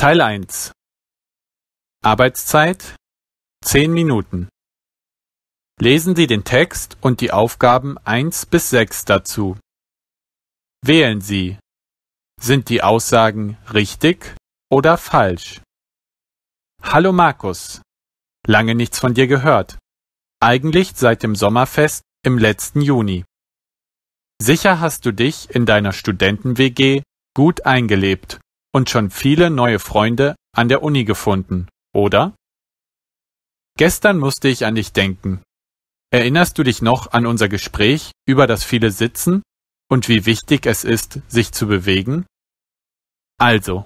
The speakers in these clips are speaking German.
Teil 1 Arbeitszeit 10 Minuten Lesen Sie den Text und die Aufgaben 1 bis 6 dazu. Wählen Sie. Sind die Aussagen richtig oder falsch? Hallo Markus. Lange nichts von dir gehört. Eigentlich seit dem Sommerfest im letzten Juni. Sicher hast du dich in deiner Studenten-WG gut eingelebt und schon viele neue Freunde an der Uni gefunden, oder? Gestern musste ich an dich denken. Erinnerst du dich noch an unser Gespräch über das viele Sitzen und wie wichtig es ist, sich zu bewegen? Also,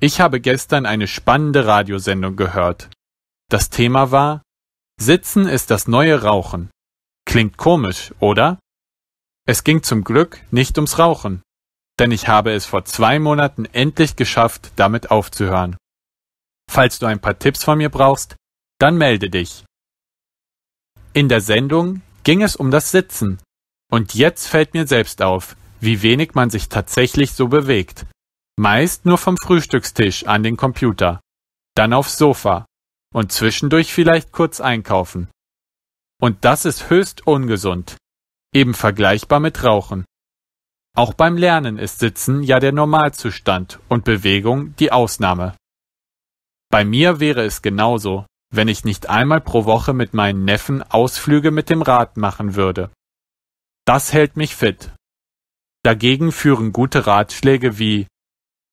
ich habe gestern eine spannende Radiosendung gehört. Das Thema war Sitzen ist das neue Rauchen. Klingt komisch, oder? Es ging zum Glück nicht ums Rauchen, denn ich habe es vor zwei Monaten endlich geschafft, damit aufzuhören. Falls du ein paar Tipps von mir brauchst, dann melde dich. In der Sendung ging es um das Sitzen. Und jetzt fällt mir selbst auf, wie wenig man sich tatsächlich so bewegt. Meist nur vom Frühstückstisch an den Computer, dann aufs Sofa und zwischendurch vielleicht kurz einkaufen. Und das ist höchst ungesund, eben vergleichbar mit Rauchen. Auch beim Lernen ist Sitzen ja der Normalzustand und Bewegung die Ausnahme. Bei mir wäre es genauso, wenn ich nicht einmal pro Woche mit meinen Neffen Ausflüge mit dem Rad machen würde. Das hält mich fit. Dagegen führen gute Ratschläge wie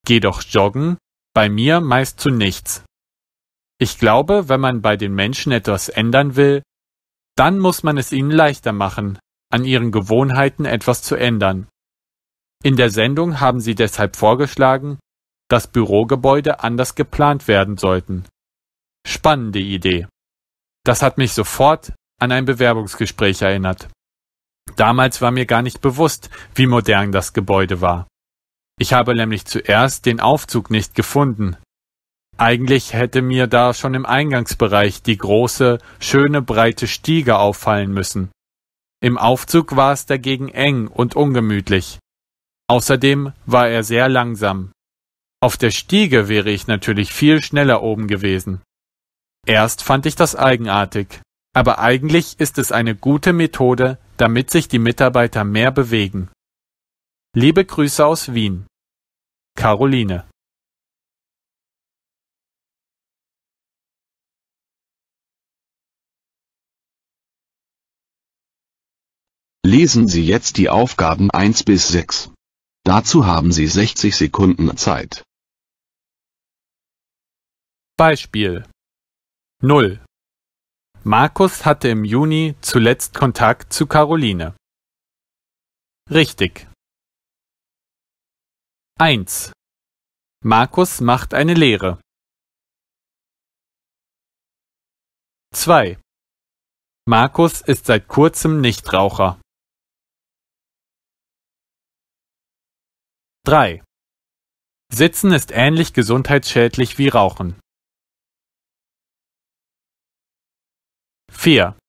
Geh doch joggen bei mir meist zu nichts. Ich glaube, wenn man bei den Menschen etwas ändern will, dann muss man es ihnen leichter machen, an ihren Gewohnheiten etwas zu ändern. In der Sendung haben Sie deshalb vorgeschlagen, dass Bürogebäude anders geplant werden sollten. Spannende Idee. Das hat mich sofort an ein Bewerbungsgespräch erinnert. Damals war mir gar nicht bewusst, wie modern das Gebäude war. Ich habe nämlich zuerst den Aufzug nicht gefunden. Eigentlich hätte mir da schon im Eingangsbereich die große, schöne, breite Stiege auffallen müssen. Im Aufzug war es dagegen eng und ungemütlich. Außerdem war er sehr langsam. Auf der Stiege wäre ich natürlich viel schneller oben gewesen. Erst fand ich das eigenartig, aber eigentlich ist es eine gute Methode, damit sich die Mitarbeiter mehr bewegen. Liebe Grüße aus Wien. Caroline Lesen Sie jetzt die Aufgaben 1 bis 6. Dazu haben Sie 60 Sekunden Zeit. Beispiel 0. Markus hatte im Juni zuletzt Kontakt zu Caroline. Richtig. 1. Markus macht eine Lehre. 2. Markus ist seit kurzem Nichtraucher. 3. Sitzen ist ähnlich gesundheitsschädlich wie Rauchen. 4.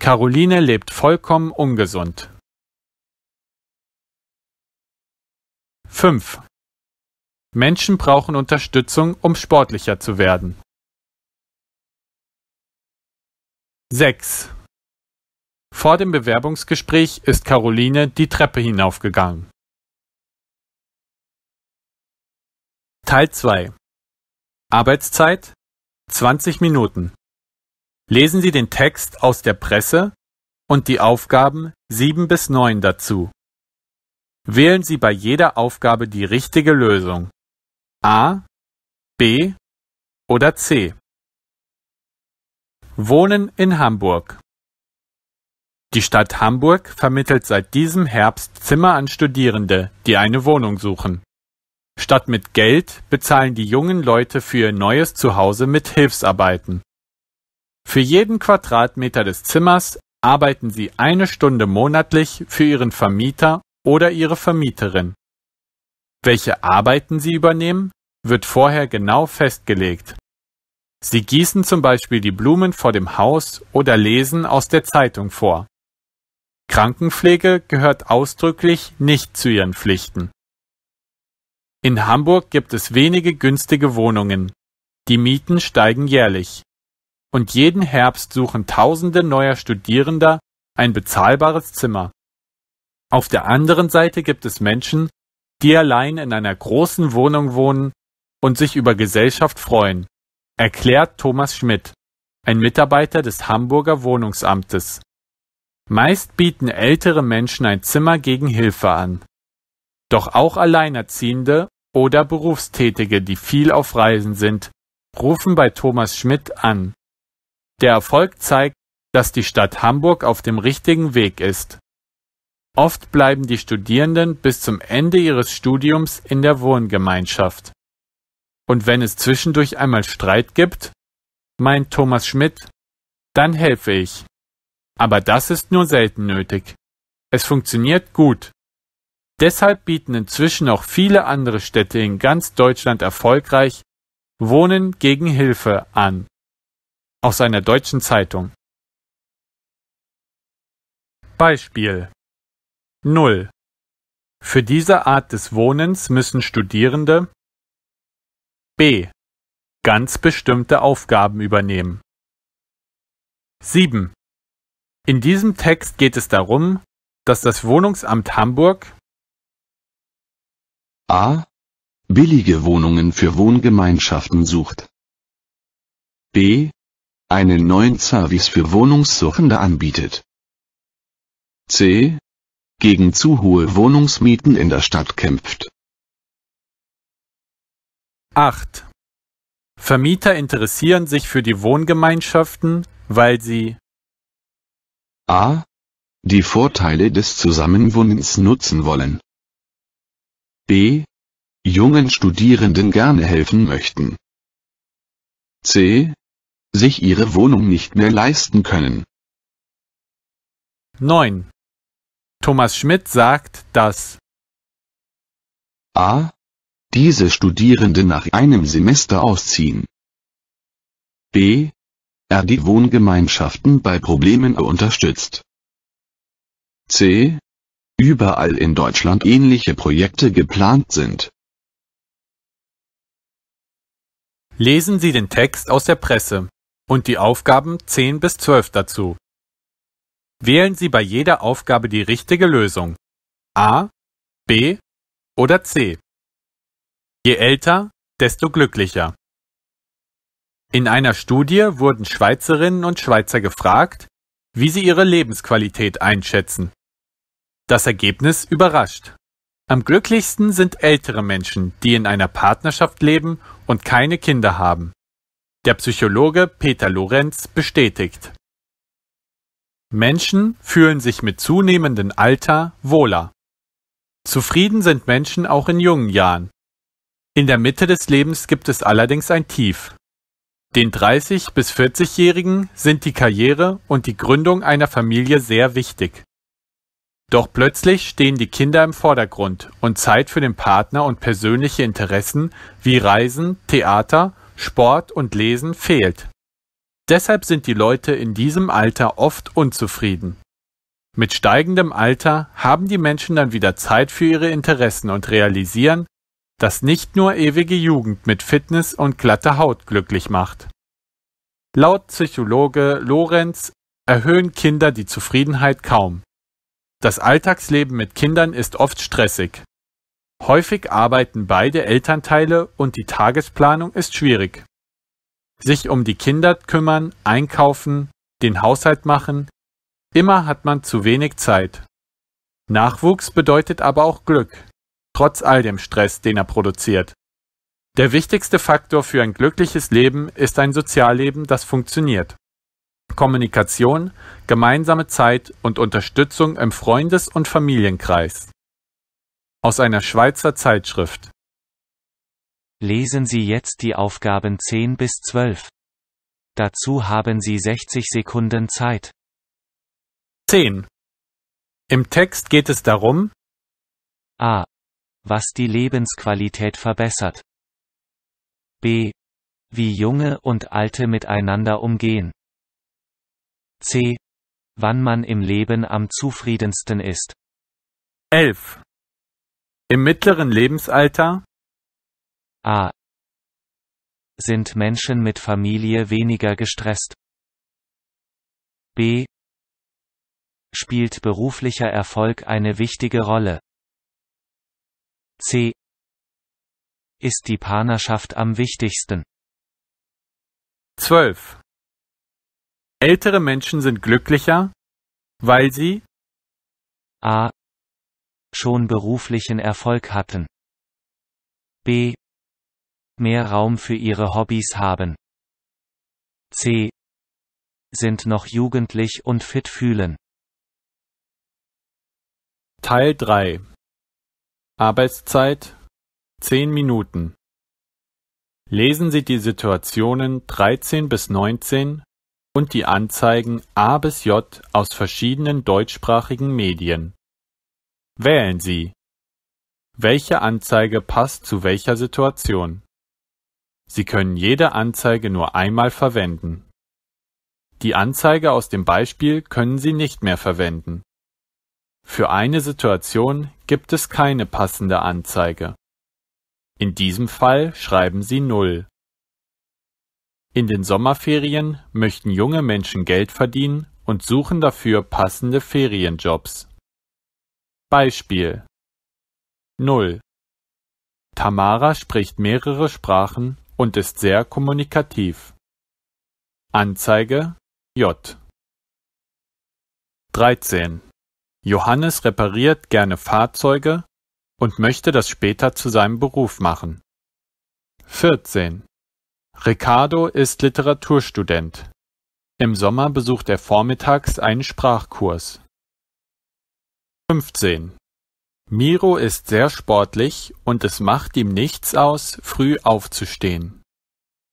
Caroline lebt vollkommen ungesund. 5. Menschen brauchen Unterstützung, um sportlicher zu werden. 6. Vor dem Bewerbungsgespräch ist Caroline die Treppe hinaufgegangen. Teil 2 Arbeitszeit 20 Minuten. Lesen Sie den Text aus der Presse und die Aufgaben 7 bis 9 dazu. Wählen Sie bei jeder Aufgabe die richtige Lösung. A, B oder C. Wohnen in Hamburg. Die Stadt Hamburg vermittelt seit diesem Herbst Zimmer an Studierende, die eine Wohnung suchen. Statt mit Geld bezahlen die jungen Leute für ihr neues Zuhause mit Hilfsarbeiten. Für jeden Quadratmeter des Zimmers arbeiten sie eine Stunde monatlich für ihren Vermieter oder ihre Vermieterin. Welche Arbeiten sie übernehmen, wird vorher genau festgelegt. Sie gießen zum Beispiel die Blumen vor dem Haus oder lesen aus der Zeitung vor. Krankenpflege gehört ausdrücklich nicht zu ihren Pflichten. In Hamburg gibt es wenige günstige Wohnungen. Die Mieten steigen jährlich. Und jeden Herbst suchen Tausende neuer Studierender ein bezahlbares Zimmer. Auf der anderen Seite gibt es Menschen, die allein in einer großen Wohnung wohnen und sich über Gesellschaft freuen, erklärt Thomas Schmidt, ein Mitarbeiter des Hamburger Wohnungsamtes. Meist bieten ältere Menschen ein Zimmer gegen Hilfe an. Doch auch Alleinerziehende oder Berufstätige, die viel auf Reisen sind, rufen bei Thomas Schmidt an. Der Erfolg zeigt, dass die Stadt Hamburg auf dem richtigen Weg ist. Oft bleiben die Studierenden bis zum Ende ihres Studiums in der Wohngemeinschaft. Und wenn es zwischendurch einmal Streit gibt, meint Thomas Schmidt, dann helfe ich. Aber das ist nur selten nötig. Es funktioniert gut. Deshalb bieten inzwischen auch viele andere Städte in ganz Deutschland erfolgreich Wohnen gegen Hilfe an. Aus einer deutschen Zeitung. Beispiel 0. Für diese Art des Wohnens müssen Studierende b. ganz bestimmte Aufgaben übernehmen. 7. In diesem Text geht es darum, dass das Wohnungsamt Hamburg A. Billige Wohnungen für Wohngemeinschaften sucht. B. Einen neuen Service für Wohnungssuchende anbietet. C. Gegen zu hohe Wohnungsmieten in der Stadt kämpft. 8. Vermieter interessieren sich für die Wohngemeinschaften, weil sie a. die Vorteile des Zusammenwohnens nutzen wollen. B. Jungen Studierenden gerne helfen möchten. C. Sich ihre Wohnung nicht mehr leisten können. 9. Thomas Schmidt sagt, dass A. Diese Studierenden nach einem Semester ausziehen. B. Er die Wohngemeinschaften bei Problemen unterstützt. C überall in Deutschland ähnliche Projekte geplant sind. Lesen Sie den Text aus der Presse und die Aufgaben 10 bis 12 dazu. Wählen Sie bei jeder Aufgabe die richtige Lösung A, B oder C. Je älter, desto glücklicher. In einer Studie wurden Schweizerinnen und Schweizer gefragt, wie sie ihre Lebensqualität einschätzen. Das Ergebnis überrascht. Am glücklichsten sind ältere Menschen, die in einer Partnerschaft leben und keine Kinder haben. Der Psychologe Peter Lorenz bestätigt. Menschen fühlen sich mit zunehmendem Alter wohler. Zufrieden sind Menschen auch in jungen Jahren. In der Mitte des Lebens gibt es allerdings ein Tief. Den 30 bis 40-Jährigen sind die Karriere und die Gründung einer Familie sehr wichtig. Doch plötzlich stehen die Kinder im Vordergrund und Zeit für den Partner und persönliche Interessen wie Reisen, Theater, Sport und Lesen fehlt. Deshalb sind die Leute in diesem Alter oft unzufrieden. Mit steigendem Alter haben die Menschen dann wieder Zeit für ihre Interessen und realisieren, dass nicht nur ewige Jugend mit Fitness und glatter Haut glücklich macht. Laut Psychologe Lorenz erhöhen Kinder die Zufriedenheit kaum. Das Alltagsleben mit Kindern ist oft stressig. Häufig arbeiten beide Elternteile und die Tagesplanung ist schwierig. Sich um die Kinder kümmern, einkaufen, den Haushalt machen, immer hat man zu wenig Zeit. Nachwuchs bedeutet aber auch Glück, trotz all dem Stress, den er produziert. Der wichtigste Faktor für ein glückliches Leben ist ein Sozialleben, das funktioniert. Kommunikation, gemeinsame Zeit und Unterstützung im Freundes- und Familienkreis. Aus einer Schweizer Zeitschrift. Lesen Sie jetzt die Aufgaben 10 bis 12. Dazu haben Sie 60 Sekunden Zeit. 10. Im Text geht es darum a. Was die Lebensqualität verbessert. b. Wie junge und alte miteinander umgehen. C. Wann man im Leben am zufriedensten ist. 11. Im mittleren Lebensalter A. Sind Menschen mit Familie weniger gestresst? B. Spielt beruflicher Erfolg eine wichtige Rolle? C. Ist die Partnerschaft am wichtigsten? 12. Ältere Menschen sind glücklicher, weil sie a. schon beruflichen Erfolg hatten, b. mehr Raum für ihre Hobbys haben, c. sind noch jugendlich und fit fühlen. Teil 3 Arbeitszeit 10 Minuten Lesen Sie die Situationen 13 bis 19 und die Anzeigen A bis J aus verschiedenen deutschsprachigen Medien. Wählen Sie. Welche Anzeige passt zu welcher Situation? Sie können jede Anzeige nur einmal verwenden. Die Anzeige aus dem Beispiel können Sie nicht mehr verwenden. Für eine Situation gibt es keine passende Anzeige. In diesem Fall schreiben Sie 0. In den Sommerferien möchten junge Menschen Geld verdienen und suchen dafür passende Ferienjobs. Beispiel 0. Tamara spricht mehrere Sprachen und ist sehr kommunikativ. Anzeige J. 13. Johannes repariert gerne Fahrzeuge und möchte das später zu seinem Beruf machen. 14. Ricardo ist Literaturstudent. Im Sommer besucht er vormittags einen Sprachkurs. 15. Miro ist sehr sportlich und es macht ihm nichts aus, früh aufzustehen.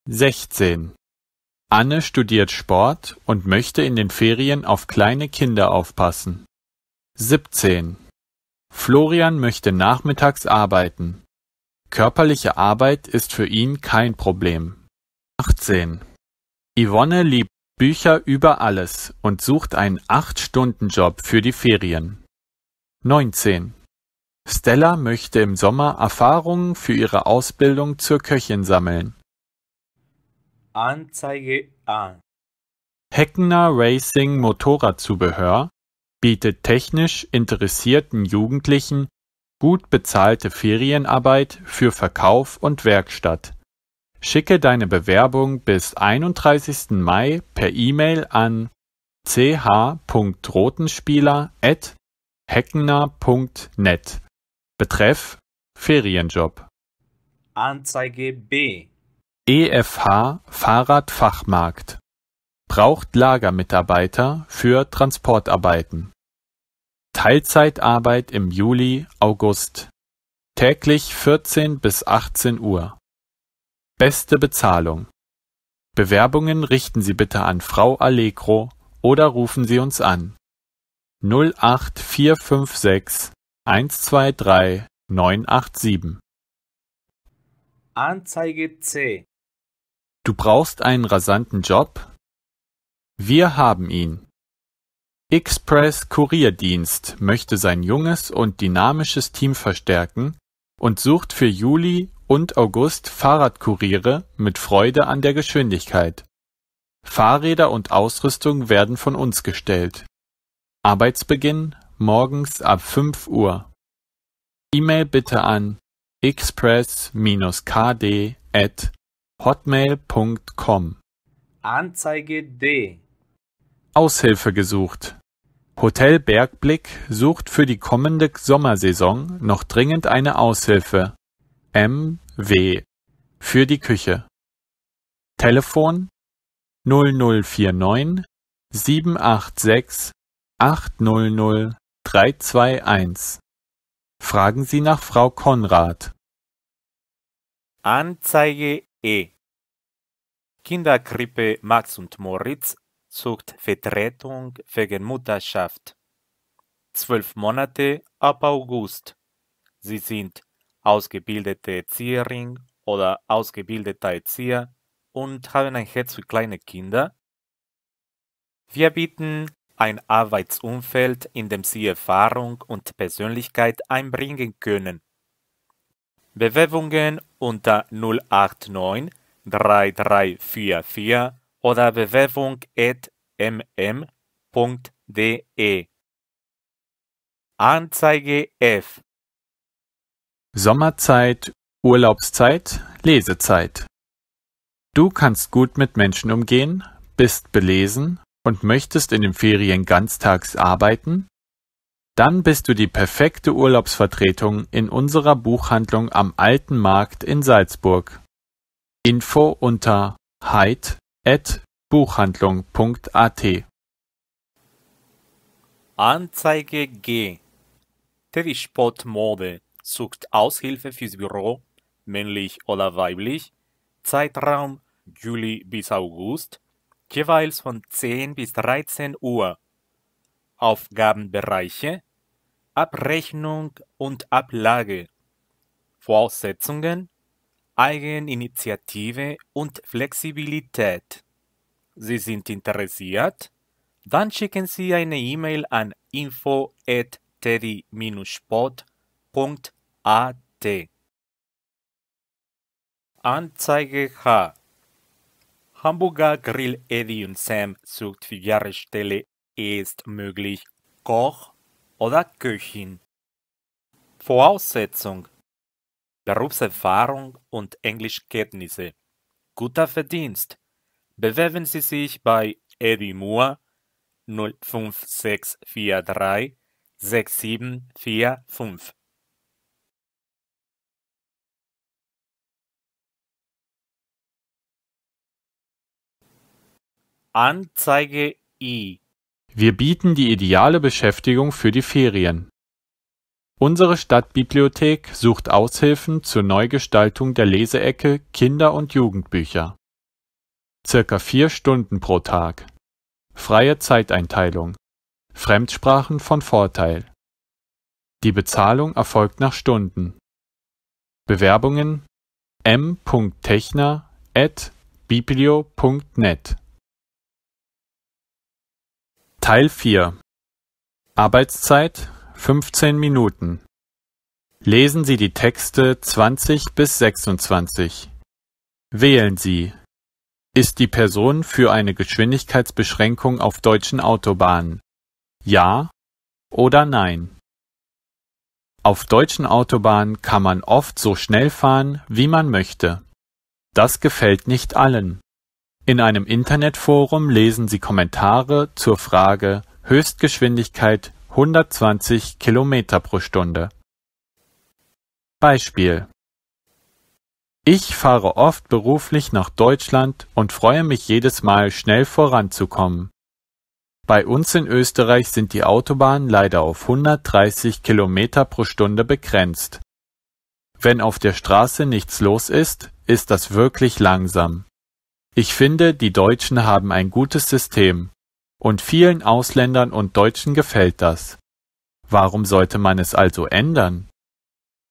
16. Anne studiert Sport und möchte in den Ferien auf kleine Kinder aufpassen. 17. Florian möchte nachmittags arbeiten. Körperliche Arbeit ist für ihn kein Problem. 18. Yvonne liebt Bücher über alles und sucht einen 8 stunden job für die Ferien. 19. Stella möchte im Sommer Erfahrungen für ihre Ausbildung zur Köchin sammeln. Anzeige an. Heckner Racing Motorradzubehör bietet technisch interessierten Jugendlichen gut bezahlte Ferienarbeit für Verkauf und Werkstatt. Schicke deine Bewerbung bis 31. Mai per E-Mail an ch.rotenspieler@heckner.net. Betreff Ferienjob. Anzeige B. EFH Fahrradfachmarkt. Braucht Lagermitarbeiter für Transportarbeiten. Teilzeitarbeit im Juli, August. Täglich 14 bis 18 Uhr. Beste Bezahlung. Bewerbungen richten Sie bitte an Frau Allegro oder rufen Sie uns an. 08456 123 987. Anzeige C. Du brauchst einen rasanten Job? Wir haben ihn. Express Kurierdienst möchte sein junges und dynamisches Team verstärken und sucht für Juli und August Fahrradkuriere mit Freude an der Geschwindigkeit. Fahrräder und Ausrüstung werden von uns gestellt. Arbeitsbeginn morgens ab 5 Uhr. E-Mail bitte an express-kd at hotmail.com Anzeige D Aushilfe gesucht. Hotel Bergblick sucht für die kommende Sommersaison noch dringend eine Aushilfe. M. W. Für die Küche. Telefon 0049 786 800 321. Fragen Sie nach Frau Konrad. Anzeige E. Kinderkrippe Max und Moritz sucht Vertretung wegen Mutterschaft. Zwölf Monate ab August. Sie sind ausgebildete Erzieherin oder ausgebildeter Erzieher und haben ein Herz für kleine Kinder? Wir bieten ein Arbeitsumfeld, in dem Sie Erfahrung und Persönlichkeit einbringen können. Bewerbungen unter 089 3344 oder bewerbung.mm.de Anzeige F Sommerzeit, Urlaubszeit, Lesezeit. Du kannst gut mit Menschen umgehen, bist belesen und möchtest in den Ferien ganztags arbeiten? Dann bist du die perfekte Urlaubsvertretung in unserer Buchhandlung am Alten Markt in Salzburg. Info unter heid.buchhandlung.at Anzeige G Trispot Mode sucht Aushilfe fürs Büro, männlich oder weiblich, Zeitraum Juli bis August, jeweils von 10 bis 13 Uhr. Aufgabenbereiche Abrechnung und Ablage. Voraussetzungen Eigeninitiative und Flexibilität. Sie sind interessiert? Dann schicken Sie eine E-Mail an info@teddy-sport.de AD. Anzeige H. Hamburger Grill Eddie und Sam sucht für Jahresstelle ist möglich Koch oder Köchin. Voraussetzung Berufserfahrung und Englischkenntnisse. Guter Verdienst. Bewerben Sie sich bei Eddie Moore 05643 6745. Anzeige I. Wir bieten die ideale Beschäftigung für die Ferien. Unsere Stadtbibliothek sucht Aushilfen zur Neugestaltung der Leseecke Kinder- und Jugendbücher. Circa vier Stunden pro Tag. Freie Zeiteinteilung. Fremdsprachen von Vorteil. Die Bezahlung erfolgt nach Stunden. Bewerbungen m.techner.biblio.net Teil 4 Arbeitszeit 15 Minuten Lesen Sie die Texte 20 bis 26. Wählen Sie Ist die Person für eine Geschwindigkeitsbeschränkung auf deutschen Autobahnen? Ja oder nein? Auf deutschen Autobahnen kann man oft so schnell fahren, wie man möchte. Das gefällt nicht allen. In einem Internetforum lesen Sie Kommentare zur Frage Höchstgeschwindigkeit 120 Kilometer pro Stunde. Beispiel: Ich fahre oft beruflich nach Deutschland und freue mich jedes Mal, schnell voranzukommen. Bei uns in Österreich sind die Autobahnen leider auf 130 Kilometer pro Stunde begrenzt. Wenn auf der Straße nichts los ist, ist das wirklich langsam. Ich finde, die Deutschen haben ein gutes System, und vielen Ausländern und Deutschen gefällt das. Warum sollte man es also ändern?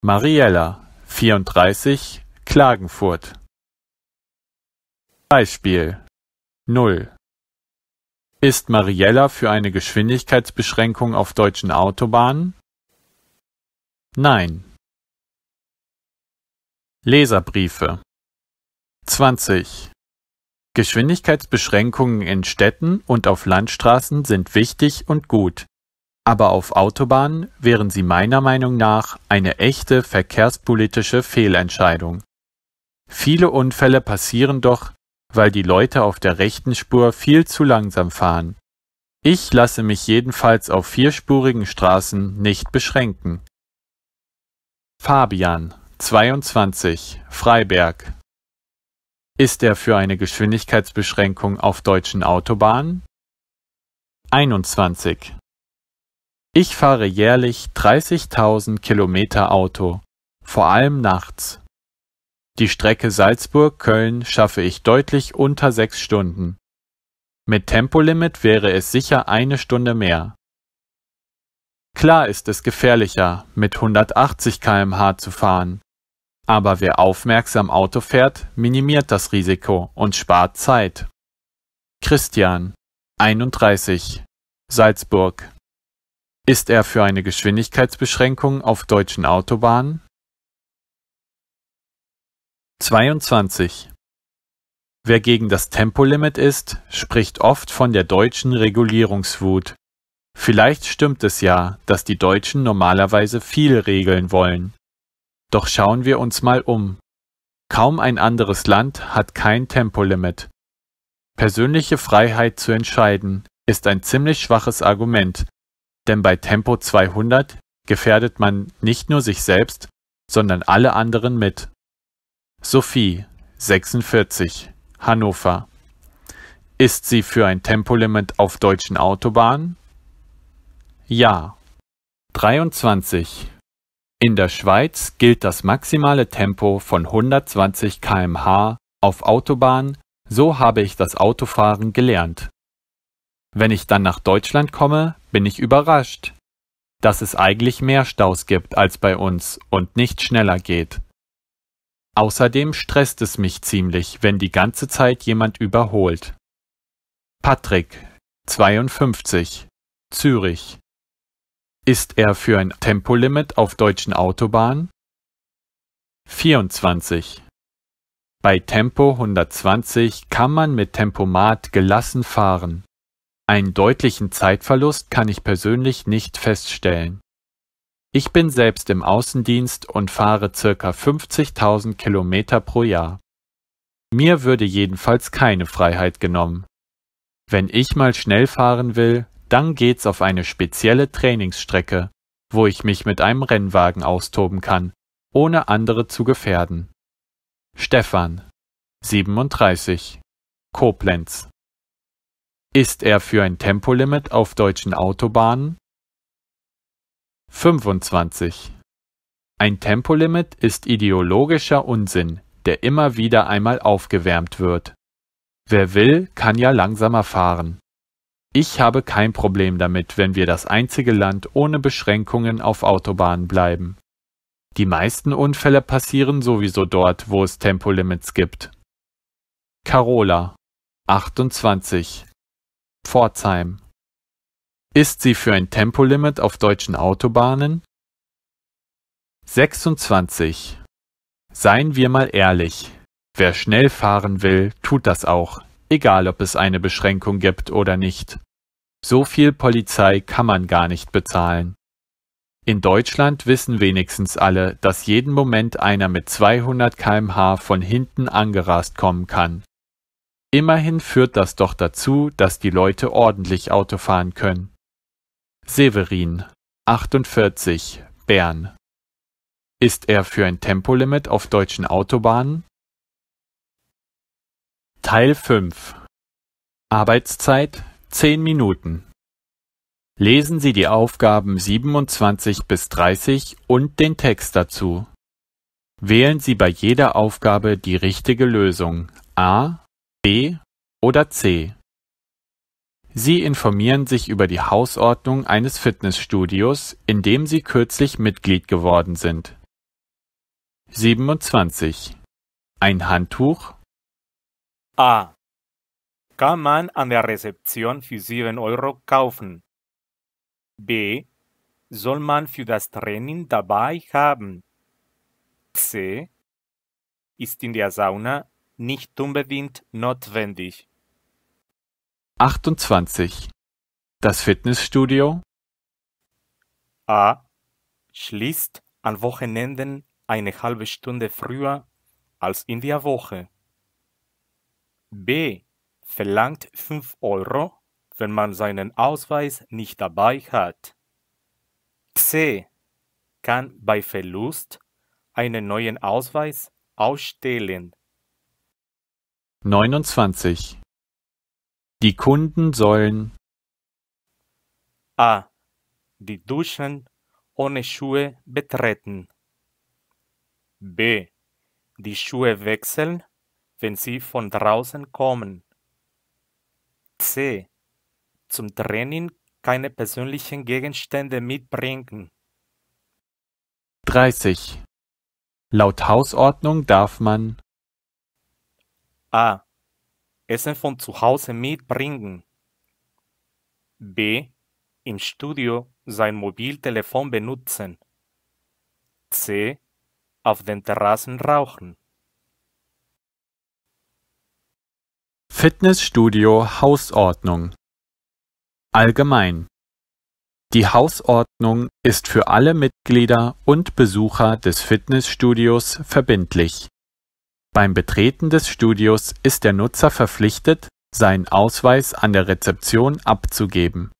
Mariella, 34, Klagenfurt. Beispiel 0. Ist Mariella für eine Geschwindigkeitsbeschränkung auf deutschen Autobahnen? Nein. Leserbriefe 20 Geschwindigkeitsbeschränkungen in Städten und auf Landstraßen sind wichtig und gut, aber auf Autobahnen wären sie meiner Meinung nach eine echte verkehrspolitische Fehlentscheidung. Viele Unfälle passieren doch, weil die Leute auf der rechten Spur viel zu langsam fahren. Ich lasse mich jedenfalls auf vierspurigen Straßen nicht beschränken. Fabian, 22, Freiberg, ist er für eine Geschwindigkeitsbeschränkung auf deutschen Autobahnen? 21. Ich fahre jährlich 30.000 Kilometer Auto, vor allem nachts. Die Strecke Salzburg-Köln schaffe ich deutlich unter sechs Stunden. Mit Tempolimit wäre es sicher eine Stunde mehr. Klar ist es gefährlicher, mit 180 km/h zu fahren. Aber wer aufmerksam Auto fährt, minimiert das Risiko und spart Zeit. Christian, 31, Salzburg. Ist er für eine Geschwindigkeitsbeschränkung auf deutschen Autobahnen? 22. Wer gegen das Tempolimit ist, spricht oft von der deutschen Regulierungswut. Vielleicht stimmt es ja, dass die Deutschen normalerweise viel regeln wollen. Doch schauen wir uns mal um. Kaum ein anderes Land hat kein Tempolimit. Persönliche Freiheit zu entscheiden ist ein ziemlich schwaches Argument, denn bei Tempo 200 gefährdet man nicht nur sich selbst, sondern alle anderen mit. Sophie, 46, Hannover. Ist sie für ein Tempolimit auf deutschen Autobahnen? Ja. 23. In der Schweiz gilt das maximale Tempo von 120 km/h auf Autobahn, so habe ich das Autofahren gelernt. Wenn ich dann nach Deutschland komme, bin ich überrascht, dass es eigentlich mehr Staus gibt als bei uns und nicht schneller geht. Außerdem stresst es mich ziemlich, wenn die ganze Zeit jemand überholt. Patrick, 52, Zürich. Ist er für ein Tempolimit auf deutschen Autobahnen? 24. Bei Tempo 120 kann man mit Tempomat gelassen fahren. Einen deutlichen Zeitverlust kann ich persönlich nicht feststellen. Ich bin selbst im Außendienst und fahre circa 50.000 Kilometer pro Jahr. Mir würde jedenfalls keine Freiheit genommen. Wenn ich mal schnell fahren will, dann geht's auf eine spezielle Trainingsstrecke, wo ich mich mit einem Rennwagen austoben kann, ohne andere zu gefährden. Stefan, 37, Koblenz. Ist er für ein Tempolimit auf deutschen Autobahnen? 25. Ein Tempolimit ist ideologischer Unsinn, der immer wieder einmal aufgewärmt wird. Wer will, kann ja langsamer fahren. Ich habe kein Problem damit, wenn wir das einzige Land ohne Beschränkungen auf Autobahnen bleiben. Die meisten Unfälle passieren sowieso dort, wo es Tempolimits gibt. Carola 28 Pforzheim Ist sie für ein Tempolimit auf deutschen Autobahnen? 26 Seien wir mal ehrlich, wer schnell fahren will, tut das auch, egal ob es eine Beschränkung gibt oder nicht. So viel Polizei kann man gar nicht bezahlen. In Deutschland wissen wenigstens alle, dass jeden Moment einer mit 200 kmh von hinten angerast kommen kann. Immerhin führt das doch dazu, dass die Leute ordentlich Auto fahren können. Severin, 48, Bern. Ist er für ein Tempolimit auf deutschen Autobahnen? Teil 5 Arbeitszeit 10 Minuten Lesen Sie die Aufgaben 27 bis 30 und den Text dazu. Wählen Sie bei jeder Aufgabe die richtige Lösung A, B oder C. Sie informieren sich über die Hausordnung eines Fitnessstudios, in dem Sie kürzlich Mitglied geworden sind. 27. Ein Handtuch A. Kann man an der Rezeption für 7 Euro kaufen. B. Soll man für das Training dabei haben. C. Ist in der Sauna nicht unbedingt notwendig. 28. Das Fitnessstudio A. Schließt an Wochenenden eine halbe Stunde früher als in der Woche. B verlangt 5 Euro, wenn man seinen Ausweis nicht dabei hat. C kann bei Verlust einen neuen Ausweis ausstellen. 29. Die Kunden sollen a. Die Duschen ohne Schuhe betreten. b. Die Schuhe wechseln wenn sie von draußen kommen. C. Zum Training keine persönlichen Gegenstände mitbringen. 30. Laut Hausordnung darf man A. Essen von zu Hause mitbringen. B. Im Studio sein Mobiltelefon benutzen. C. Auf den Terrassen rauchen. Fitnessstudio Hausordnung Allgemein Die Hausordnung ist für alle Mitglieder und Besucher des Fitnessstudios verbindlich. Beim Betreten des Studios ist der Nutzer verpflichtet, seinen Ausweis an der Rezeption abzugeben.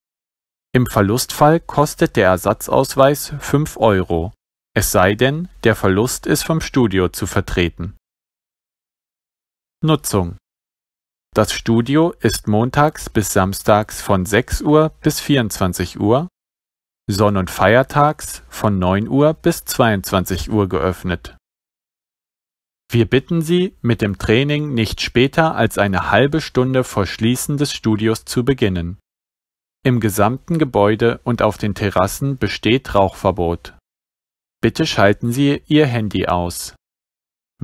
Im Verlustfall kostet der Ersatzausweis 5 Euro, es sei denn, der Verlust ist vom Studio zu vertreten. Nutzung das Studio ist montags bis samstags von 6 Uhr bis 24 Uhr, sonn- und feiertags von 9 Uhr bis 22 Uhr geöffnet. Wir bitten Sie, mit dem Training nicht später als eine halbe Stunde vor Schließen des Studios zu beginnen. Im gesamten Gebäude und auf den Terrassen besteht Rauchverbot. Bitte schalten Sie Ihr Handy aus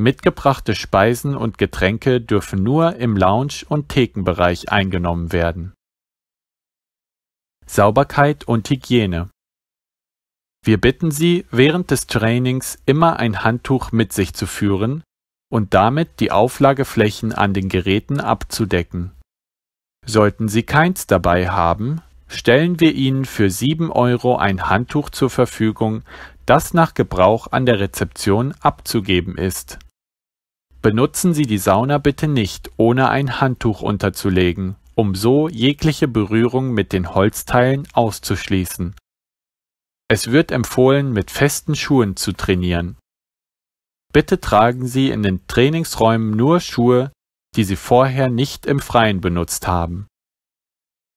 Mitgebrachte Speisen und Getränke dürfen nur im Lounge- und Thekenbereich eingenommen werden. Sauberkeit und Hygiene Wir bitten Sie, während des Trainings immer ein Handtuch mit sich zu führen und damit die Auflageflächen an den Geräten abzudecken. Sollten Sie keins dabei haben, stellen wir Ihnen für 7 Euro ein Handtuch zur Verfügung, das nach Gebrauch an der Rezeption abzugeben ist. Benutzen Sie die Sauna bitte nicht, ohne ein Handtuch unterzulegen, um so jegliche Berührung mit den Holzteilen auszuschließen. Es wird empfohlen, mit festen Schuhen zu trainieren. Bitte tragen Sie in den Trainingsräumen nur Schuhe, die Sie vorher nicht im Freien benutzt haben.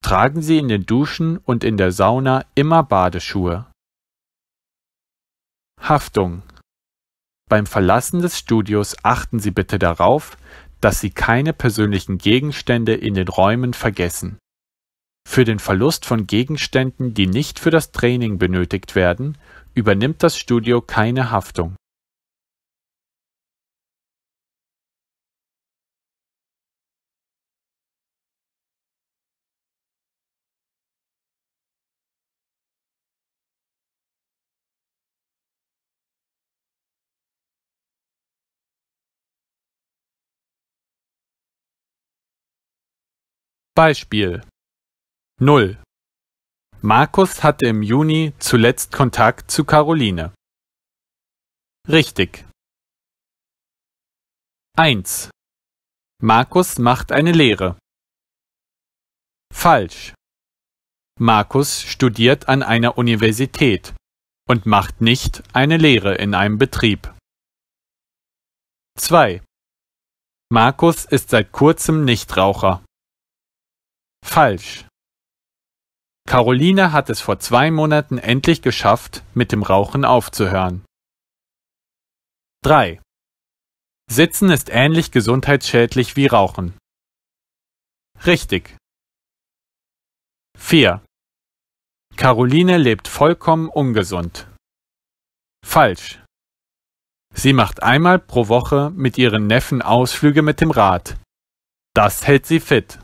Tragen Sie in den Duschen und in der Sauna immer Badeschuhe. Haftung beim Verlassen des Studios achten Sie bitte darauf, dass Sie keine persönlichen Gegenstände in den Räumen vergessen. Für den Verlust von Gegenständen, die nicht für das Training benötigt werden, übernimmt das Studio keine Haftung Beispiel: 0. Markus hatte im Juni zuletzt Kontakt zu Caroline. Richtig. 1. Markus macht eine Lehre. Falsch. Markus studiert an einer Universität und macht nicht eine Lehre in einem Betrieb. 2. Markus ist seit kurzem Nichtraucher. Falsch. Caroline hat es vor zwei Monaten endlich geschafft, mit dem Rauchen aufzuhören. 3. Sitzen ist ähnlich gesundheitsschädlich wie Rauchen. Richtig. 4. Caroline lebt vollkommen ungesund. Falsch. Sie macht einmal pro Woche mit ihren Neffen Ausflüge mit dem Rad. Das hält sie fit.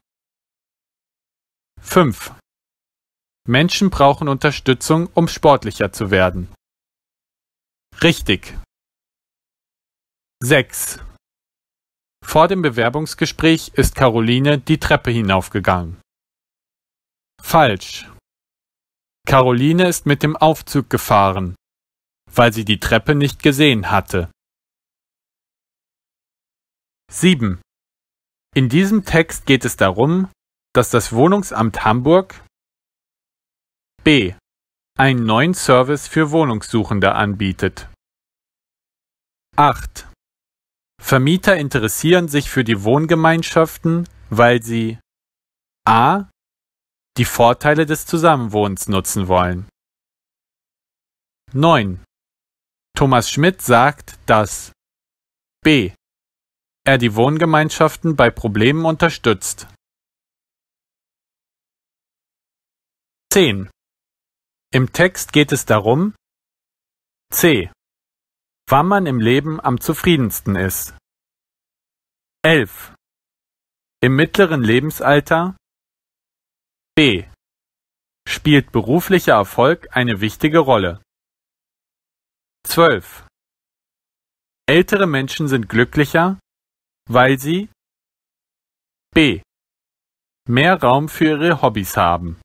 5. Menschen brauchen Unterstützung, um sportlicher zu werden. Richtig. 6. Vor dem Bewerbungsgespräch ist Caroline die Treppe hinaufgegangen. Falsch. Caroline ist mit dem Aufzug gefahren, weil sie die Treppe nicht gesehen hatte. 7. In diesem Text geht es darum, dass das Wohnungsamt Hamburg b. einen neuen Service für Wohnungssuchende anbietet. 8. Vermieter interessieren sich für die Wohngemeinschaften, weil sie a. die Vorteile des Zusammenwohnens nutzen wollen. 9. Thomas Schmidt sagt, dass b. er die Wohngemeinschaften bei Problemen unterstützt, 10. Im Text geht es darum c. Wann man im Leben am zufriedensten ist. 11. Im mittleren Lebensalter b. Spielt beruflicher Erfolg eine wichtige Rolle. 12. Ältere Menschen sind glücklicher, weil sie b. mehr Raum für ihre Hobbys haben.